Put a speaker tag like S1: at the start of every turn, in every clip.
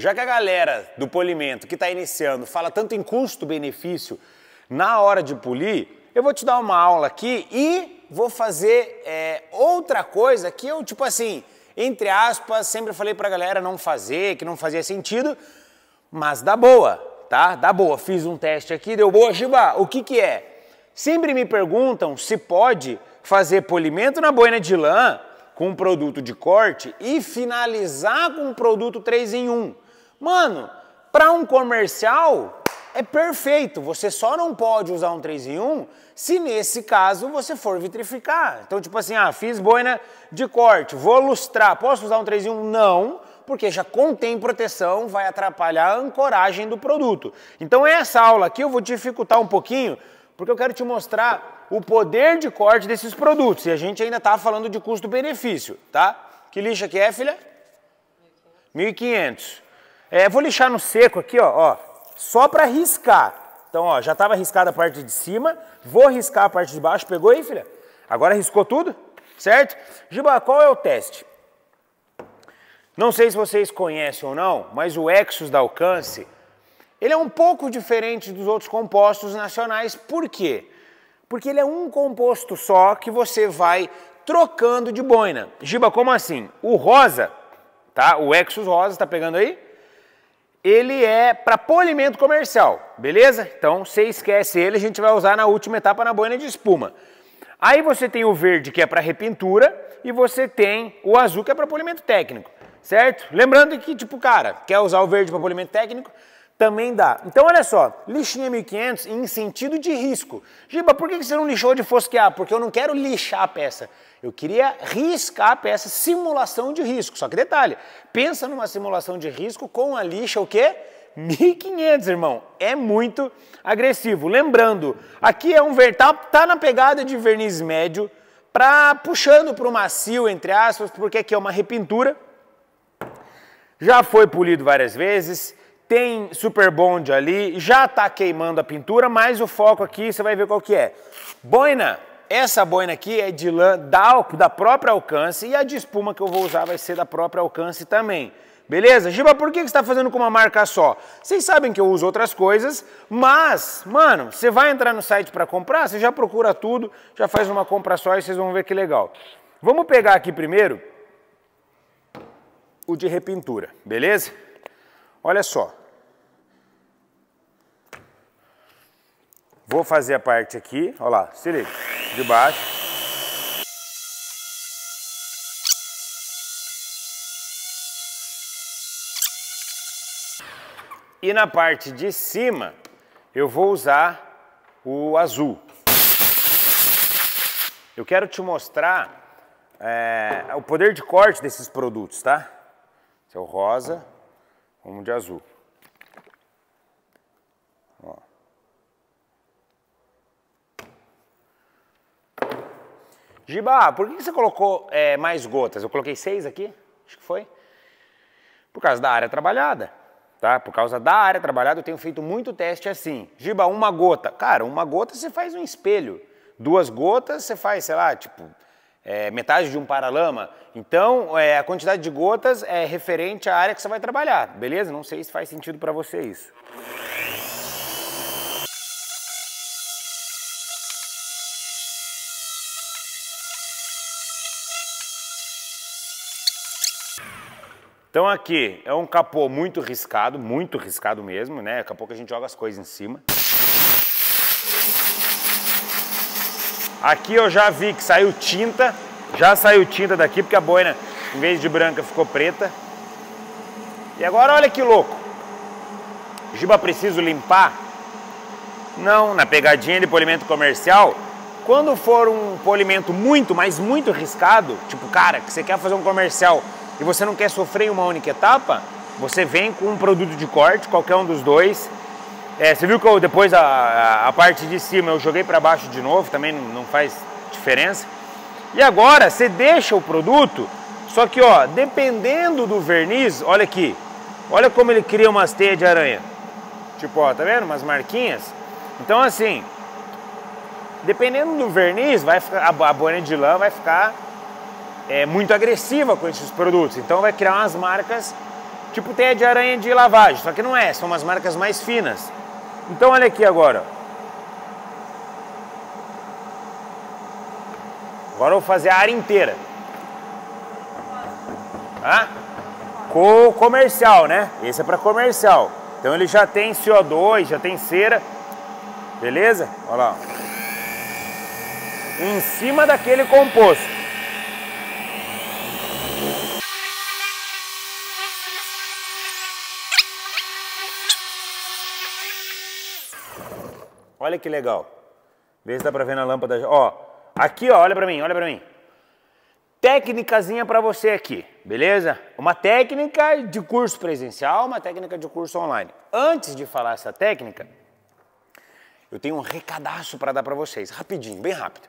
S1: Já que a galera do polimento que está iniciando fala tanto em custo-benefício na hora de polir, eu vou te dar uma aula aqui e vou fazer é, outra coisa que eu, tipo assim, entre aspas, sempre falei para a galera não fazer, que não fazia sentido, mas dá boa, tá? Dá boa. Fiz um teste aqui, deu boa. Giba, o que que é? Sempre me perguntam se pode fazer polimento na boina de lã com um produto de corte e finalizar com um produto 3 em 1. Mano, para um comercial é perfeito. Você só não pode usar um 3 em 1 se nesse caso você for vitrificar. Então, tipo assim, ah, fiz boina de corte, vou lustrar. Posso usar um 3 em 1? Não, porque já contém proteção, vai atrapalhar a ancoragem do produto. Então, é essa aula aqui eu vou dificultar um pouquinho, porque eu quero te mostrar o poder de corte desses produtos. E a gente ainda tá falando de custo-benefício, tá? Que lixa que é, filha? 1.500. É, vou lixar no seco aqui, ó, ó só para riscar. Então, ó, já estava riscada a parte de cima, vou riscar a parte de baixo. Pegou aí, filha? Agora riscou tudo, certo? Giba, qual é o teste? Não sei se vocês conhecem ou não, mas o Exus da Alcance, ele é um pouco diferente dos outros compostos nacionais. Por quê? Porque ele é um composto só que você vai trocando de boina. Giba, como assim? O rosa, tá? O Exus rosa, tá pegando aí? ele é para polimento comercial, beleza? Então você esquece ele, a gente vai usar na última etapa na boina de espuma. Aí você tem o verde que é para repintura e você tem o azul que é para polimento técnico, certo? Lembrando que tipo, cara, quer usar o verde para polimento técnico, também dá. Então, olha só, lixinha 1500 em sentido de risco. Giba, por que você não lixou de fosquear? Porque eu não quero lixar a peça. Eu queria riscar a peça, simulação de risco. Só que detalhe, pensa numa simulação de risco com a lixa o quê? 1500, irmão. É muito agressivo. Lembrando, aqui é um vertal, tá na pegada de verniz médio, pra, puxando para o macio, entre aspas, porque aqui é uma repintura. Já foi polido várias vezes, tem super bonde ali, já tá queimando a pintura, mas o foco aqui você vai ver qual que é. Boina, essa boina aqui é de lã da, da própria alcance e a de espuma que eu vou usar vai ser da própria alcance também. Beleza? Giba, por que você está fazendo com uma marca só? Vocês sabem que eu uso outras coisas, mas, mano, você vai entrar no site para comprar, você já procura tudo, já faz uma compra só e vocês vão ver que legal. Vamos pegar aqui primeiro o de repintura, beleza? Olha só, Vou fazer a parte aqui, olha lá, se liga, de baixo. E na parte de cima, eu vou usar o azul. Eu quero te mostrar é, o poder de corte desses produtos, tá? Esse é o rosa, um de azul. Giba, por que você colocou é, mais gotas? Eu coloquei seis aqui, acho que foi. Por causa da área trabalhada, tá? Por causa da área trabalhada, eu tenho feito muito teste assim. Giba, uma gota. Cara, uma gota você faz um espelho. Duas gotas você faz, sei lá, tipo, é, metade de um paralama. Então, é, a quantidade de gotas é referente à área que você vai trabalhar, beleza? Não sei se faz sentido para você isso. Então aqui é um capô muito riscado, muito riscado mesmo, né? Daqui a pouco a gente joga as coisas em cima. Aqui eu já vi que saiu tinta, já saiu tinta daqui porque a boina em vez de branca ficou preta. E agora olha que louco. Giba preciso limpar? Não, na pegadinha de polimento comercial, quando for um polimento muito, mas muito riscado, tipo, cara, que você quer fazer um comercial e você não quer sofrer em uma única etapa, você vem com um produto de corte, qualquer um dos dois. É, você viu que eu, depois a, a parte de cima eu joguei para baixo de novo, também não faz diferença. E agora você deixa o produto, só que ó, dependendo do verniz, olha aqui, olha como ele cria umas teias de aranha. Tipo, ó, tá vendo? Umas marquinhas. Então assim, dependendo do verniz, vai ficar, a, a bolha de lã vai ficar é, muito agressiva com esses produtos. Então vai criar umas marcas tipo teia de aranha de lavagem, só que não é, são umas marcas mais finas. Então olha aqui agora. Agora eu vou fazer a área inteira. Ah? o comercial, né? Esse é para comercial. Então ele já tem CO2, já tem cera. Beleza? Olha lá. Em cima daquele composto. Olha que legal. Vê se dá para ver na lâmpada. Ó, aqui, ó, olha para mim, olha para mim. Técnicazinha para você aqui, beleza? Uma técnica de curso presencial, uma técnica de curso online. Antes de falar essa técnica, eu tenho um recadaço para dar para vocês, rapidinho, bem rápido.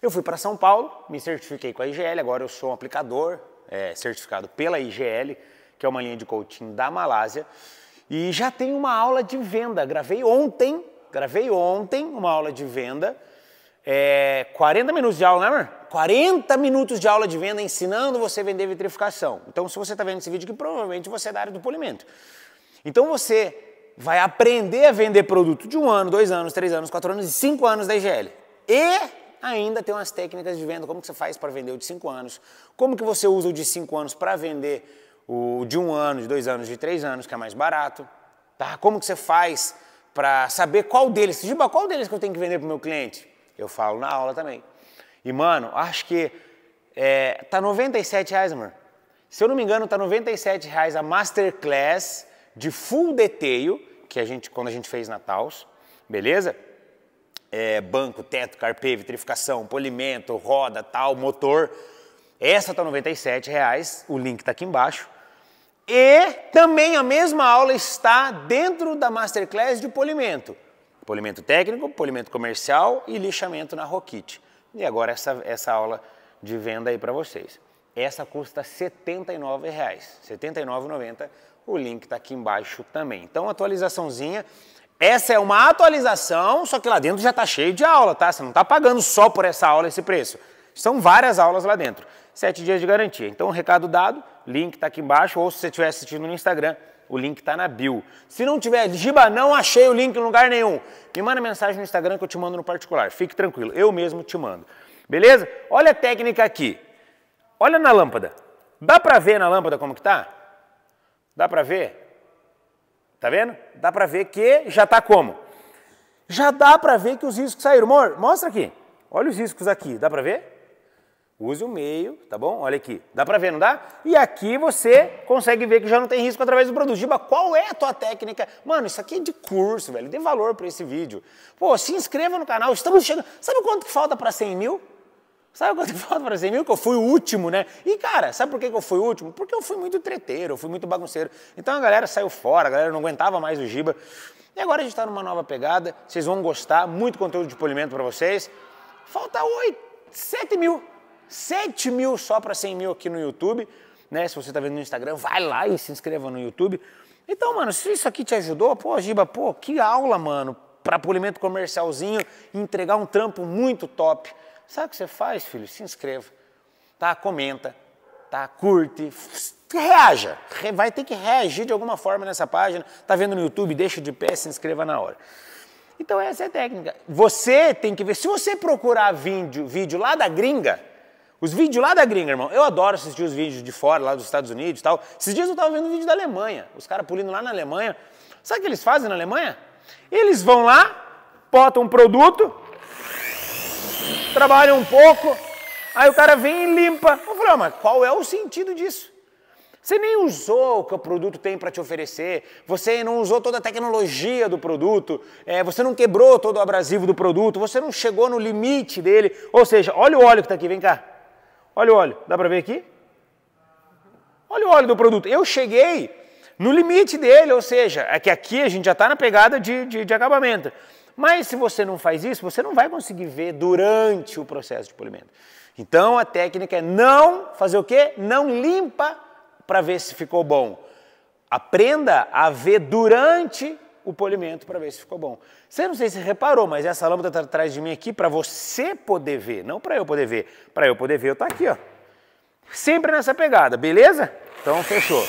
S1: Eu fui para São Paulo, me certifiquei com a IGL, agora eu sou um aplicador é, certificado pela IGL, que é uma linha de coaching da Malásia. E já tem uma aula de venda. Gravei ontem Gravei ontem uma aula de venda, é, 40 minutos de aula, né, amor? 40 minutos de aula de venda ensinando você a vender vitrificação. Então, se você está vendo esse vídeo, que provavelmente você é da área do polimento. Então, você vai aprender a vender produto de um ano, dois anos, três anos, quatro anos e cinco anos da IGL. E ainda tem umas técnicas de venda, como que você faz para vender o de cinco anos, como que você usa o de cinco anos para vender o de um ano, de dois anos, de três anos, que é mais barato, tá? Como que você faz para saber qual deles, Juba, qual deles que eu tenho que vender para o meu cliente? Eu falo na aula também. E, mano, acho que é, tá 97 reais, amor. Se eu não me engano, tá 97 reais a Masterclass de Full Detail, que a gente, quando a gente fez na Taos, beleza? É, banco, teto, carpê, vitrificação, polimento, roda, tal, motor. Essa tá 97 reais, o link tá aqui embaixo. E também a mesma aula está dentro da Masterclass de polimento. Polimento técnico, polimento comercial e lixamento na Rockit. E agora essa, essa aula de venda aí para vocês. Essa custa R$ R$ 79,90. O link está aqui embaixo também. Então, atualizaçãozinha. Essa é uma atualização, só que lá dentro já está cheio de aula, tá? Você não está pagando só por essa aula esse preço. São várias aulas lá dentro. Sete dias de garantia. Então, recado dado, link está aqui embaixo, ou se você estiver assistindo no Instagram, o link está na bio. Se não tiver, Giba, não achei o link em lugar nenhum. Me manda mensagem no Instagram que eu te mando no particular. Fique tranquilo, eu mesmo te mando. Beleza? Olha a técnica aqui. Olha na lâmpada. Dá para ver na lâmpada como que tá? Dá para ver? Tá vendo? Dá para ver que já tá como? Já dá para ver que os riscos saíram. Mostra aqui. Olha os riscos aqui. Dá para ver? Use o meio, tá bom? Olha aqui. Dá para ver, não dá? E aqui você consegue ver que já não tem risco através do produto. Giba, qual é a tua técnica? Mano, isso aqui é de curso, velho. Dê valor para esse vídeo. Pô, se inscreva no canal. Estamos chegando... Sabe quanto que falta para 100 mil? Sabe quanto falta para 100 mil? Que eu fui o último, né? E, cara, sabe por que eu fui o último? Porque eu fui muito treteiro, eu fui muito bagunceiro. Então a galera saiu fora, a galera não aguentava mais o Giba. E agora a gente está numa nova pegada. Vocês vão gostar. Muito conteúdo de polimento para vocês. Falta 8, 7 mil. 7 mil só para 100 mil aqui no YouTube. Né? Se você está vendo no Instagram, vai lá e se inscreva no YouTube. Então, mano, se isso aqui te ajudou, pô, Giba, pô, que aula, mano, para polimento comercialzinho, entregar um trampo muito top. Sabe o que você faz, filho? Se inscreva, tá? Comenta, tá? Curte, reaja. Vai ter que reagir de alguma forma nessa página. Tá vendo no YouTube? Deixa de pé, se inscreva na hora. Então essa é a técnica. Você tem que ver. Se você procurar vídeo, vídeo lá da gringa, os vídeos lá da gringa, irmão. Eu adoro assistir os vídeos de fora, lá dos Estados Unidos e tal. Esses dias eu tava vendo um vídeo da Alemanha. Os caras pulindo lá na Alemanha. Sabe o que eles fazem na Alemanha? Eles vão lá, botam um produto, trabalham um pouco, aí o cara vem e limpa. Eu falei, ah, mas qual é o sentido disso? Você nem usou o que o produto tem para te oferecer, você não usou toda a tecnologia do produto, é, você não quebrou todo o abrasivo do produto, você não chegou no limite dele. Ou seja, olha o óleo que está aqui, vem cá. Olha o óleo, dá para ver aqui? Olha o óleo do produto. Eu cheguei no limite dele, ou seja, é que aqui a gente já está na pegada de, de, de, acabamento. Mas se você não faz isso, você não vai conseguir ver durante o processo de polimento. Então a técnica é não fazer o quê? Não limpa para ver se ficou bom. Aprenda a ver durante o polimento para ver se ficou bom. Você não sei se reparou, mas essa lâmpada está atrás de mim aqui para você poder ver, não para eu poder ver. Para eu poder ver, eu estou aqui, ó. Sempre nessa pegada, beleza? Então fechou.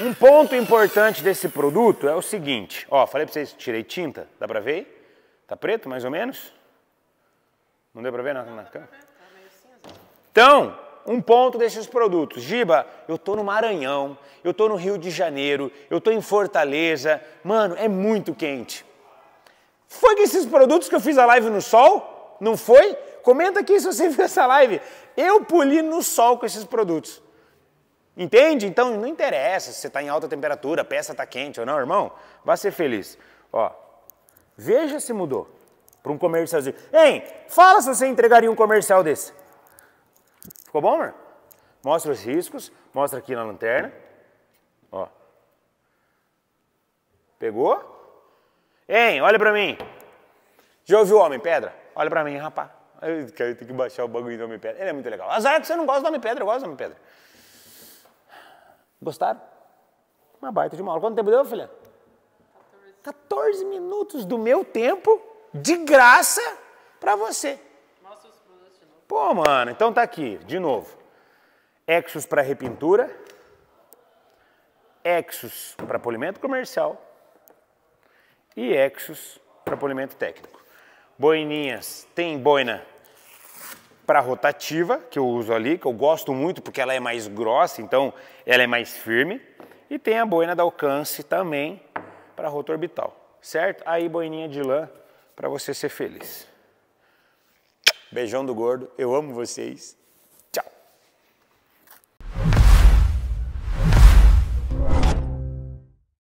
S1: Um ponto importante desse produto é o seguinte, ó, falei para vocês, tirei tinta, dá para ver Está Tá preto, mais ou menos? Não deu para ver tá na câmera? Então, um ponto desses produtos. Giba, eu tô no Maranhão, eu tô no Rio de Janeiro, eu tô em Fortaleza. Mano, é muito quente. Foi com esses produtos que eu fiz a live no sol? Não foi? Comenta aqui se você viu essa live. Eu poli no sol com esses produtos. Entende? Então não interessa se você está em alta temperatura, a peça está quente ou não, irmão. Vá ser feliz. Ó, veja se mudou para um comercialzinho. Hein, fala se você entregaria um comercial desse. Ficou bom, amor? Mostra os riscos, mostra aqui na lanterna. Ó. Pegou? Hein, olha pra mim. Já ouviu o Homem Pedra? Olha pra mim, rapaz. Eu tenho que baixar o bagulho do Homem Pedra. Ele é muito legal. Azar que você não gosta do Homem Pedra, eu gosto do Homem Pedra. Gostaram? Uma baita de mal. Quanto tempo deu, filha? 14 minutos do meu tempo de graça para você. Pô, mano, então tá aqui, de novo. Exos para repintura, Exos para polimento comercial e Exos para polimento técnico. Boininhas, tem boina para rotativa, que eu uso ali, que eu gosto muito porque ela é mais grossa, então ela é mais firme. E tem a boina da alcance também para rota orbital, certo? Aí boininha de lã para você ser feliz. Beijão do gordo, eu amo vocês.